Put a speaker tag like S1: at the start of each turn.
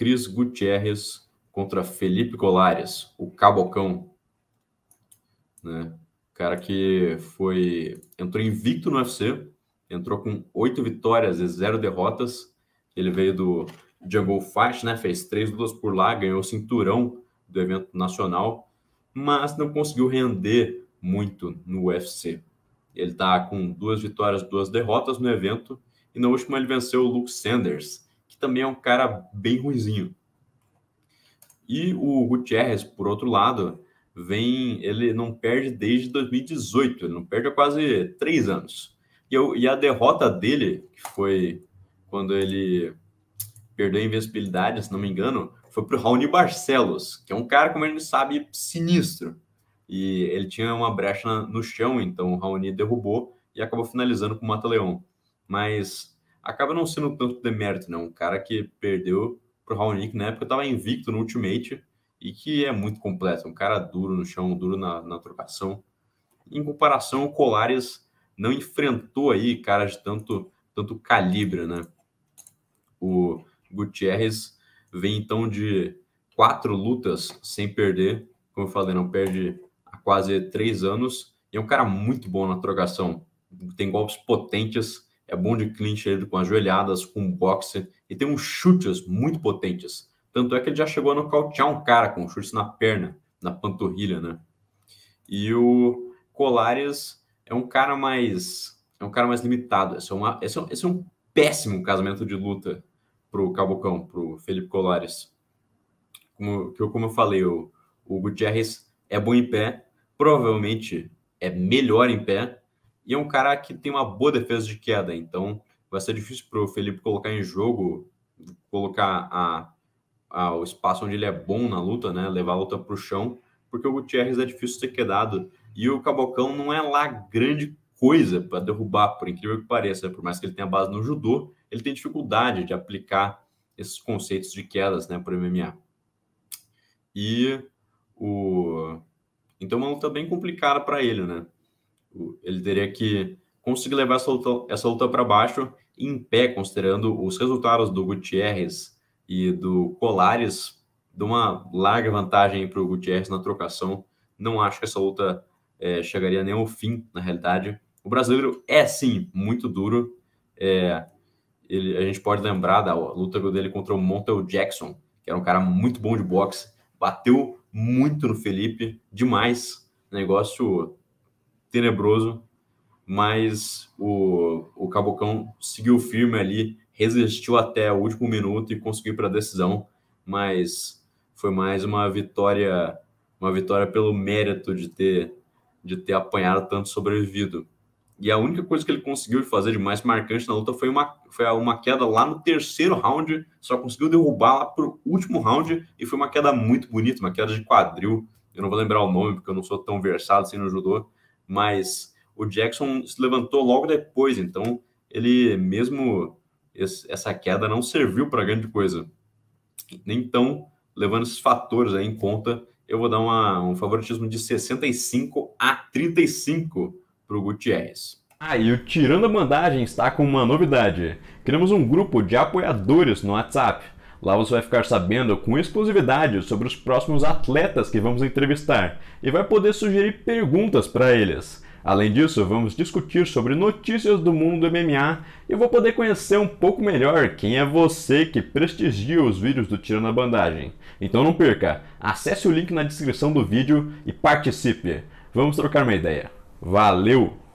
S1: Cris Gutierrez contra Felipe Colares, o Cabocão. Né? Cara que foi entrou invicto no UFC, entrou com oito vitórias e zero derrotas. Ele veio do Jungle Fight, né? fez três lutas por lá, ganhou o cinturão do evento nacional, mas não conseguiu render muito no UFC. Ele está com duas vitórias, duas derrotas no evento, e na última ele venceu o Luke Sanders, também é um cara bem ruizinho. E o Gutierrez, por outro lado, vem, ele não perde desde 2018, ele não perde há quase três anos. E, eu, e a derrota dele, que foi quando ele perdeu a invencibilidade, se não me engano, foi para o Raoni Barcelos, que é um cara, como a gente sabe, sinistro. E ele tinha uma brecha no chão, então o Raoni derrubou e acabou finalizando com o Mata-Leão. Mas acaba não sendo tanto demérito, não. Né? Um cara que perdeu pro Raonic na época, estava invicto no Ultimate e que é muito completo. Um cara duro no chão, duro na, na trocação. Em comparação, o Colares não enfrentou aí caras de tanto, tanto calibre, né? O Gutierrez vem então de quatro lutas sem perder, como eu falei, não perde há quase três anos, e é um cara muito bom na trocação, tem golpes potentes, é bom de clinch com ajoelhadas, com boxe e tem uns chutes muito potentes. Tanto é que ele já chegou a nocautear um cara com um chute na perna, na panturrilha, né? E o Colares é um cara mais é um cara mais limitado. Esse é, uma, esse é, esse é um péssimo casamento de luta pro Cabocão, pro Felipe Colares. Como, eu, como eu falei, o, o Gutierrez é bom em pé, provavelmente é melhor em pé, e é um cara que tem uma boa defesa de queda, então vai ser difícil para o Felipe colocar em jogo, colocar a, a, o espaço onde ele é bom na luta, né? Levar a luta para o chão, porque o Gutierrez é difícil ser quedado e o Cabocão não é lá grande coisa para derrubar, por incrível que pareça, né? por mais que ele tenha base no judô, ele tem dificuldade de aplicar esses conceitos de quedas, né, para o MMA. E o então é uma luta bem complicada para ele, né? Ele teria que conseguir levar essa luta, essa luta para baixo em pé, considerando os resultados do Gutierrez e do Colares, de uma larga vantagem para o Gutierrez na trocação. Não acho que essa luta é, chegaria nem ao fim, na realidade. O brasileiro é, sim, muito duro. É, ele, a gente pode lembrar da luta dele contra o Montel Jackson, que era um cara muito bom de boxe, bateu muito no Felipe, demais. Negócio tenebroso, mas o, o Cabocão seguiu firme ali, resistiu até o último minuto e conseguiu para a decisão, mas foi mais uma vitória, uma vitória pelo mérito de ter de ter apanhado tanto sobrevivido. E a única coisa que ele conseguiu fazer de mais marcante na luta foi uma, foi uma queda lá no terceiro round, só conseguiu derrubar lá pro último round, e foi uma queda muito bonita, uma queda de quadril. Eu não vou lembrar o nome, porque eu não sou tão versado assim no judô, mas o Jackson se levantou logo depois, então ele mesmo esse, essa queda não serviu para grande coisa. Então, levando esses fatores aí em conta, eu vou dar uma, um favoritismo de 65 a 35 para o Gutierrez. Ah, e o Tirando a Bandagem está com uma novidade. Criamos um grupo de apoiadores no WhatsApp. Lá você vai ficar sabendo com exclusividade sobre os próximos atletas que vamos entrevistar e vai poder sugerir perguntas para eles. Além disso, vamos discutir sobre notícias do mundo do MMA e vou poder conhecer um pouco melhor quem é você que prestigia os vídeos do Tiro na Bandagem. Então não perca, acesse o link na descrição do vídeo e participe. Vamos trocar uma ideia. Valeu!